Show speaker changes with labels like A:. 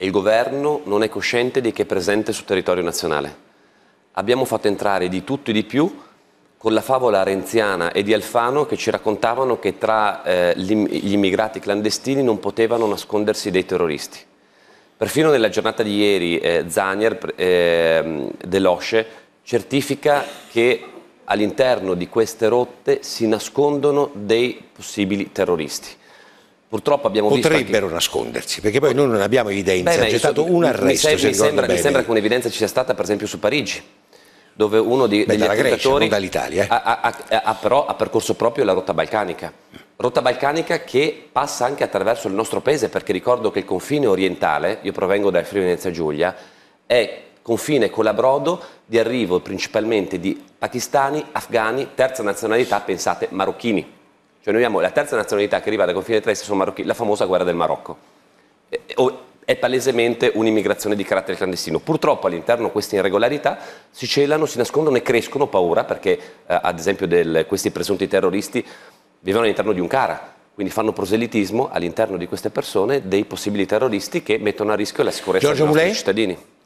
A: e il governo non è cosciente di chi è presente sul territorio nazionale. Abbiamo fatto entrare di tutto e di più con la favola renziana e di Alfano che ci raccontavano che tra eh, gli immigrati clandestini non potevano nascondersi dei terroristi. Perfino nella giornata di ieri eh, Zanier eh, dell'OSCE certifica che all'interno di queste rotte si nascondono dei possibili terroristi purtroppo abbiamo potrebbero anche... nascondersi
B: perché poi noi non abbiamo
A: evidenza c'è stato un arresto mi, se mi, sembra, mi sembra, che un'evidenza ci sia stata per esempio su Parigi dove uno di, Beh, degli attentatori eh. ha, ha, ha, però, ha percorso proprio la rotta balcanica rotta balcanica che passa anche attraverso il nostro paese perché ricordo che il confine orientale io provengo dal Friuli Venezia Giulia è confine con l'Abrodo di arrivo principalmente di pakistani, afghani, terza nazionalità, pensate, marocchini. Cioè noi abbiamo la terza nazionalità che arriva dal confine terrestre sono marocchini, la famosa guerra del Marocco. E, o, è palesemente un'immigrazione di carattere clandestino. Purtroppo all'interno di queste irregolarità si celano, si nascondono e crescono paura perché eh, ad esempio del, questi presunti terroristi vivono all'interno di un cara, quindi fanno proselitismo all'interno di queste persone dei possibili terroristi che mettono a rischio la sicurezza Giorgio dei nostri Mulei? cittadini.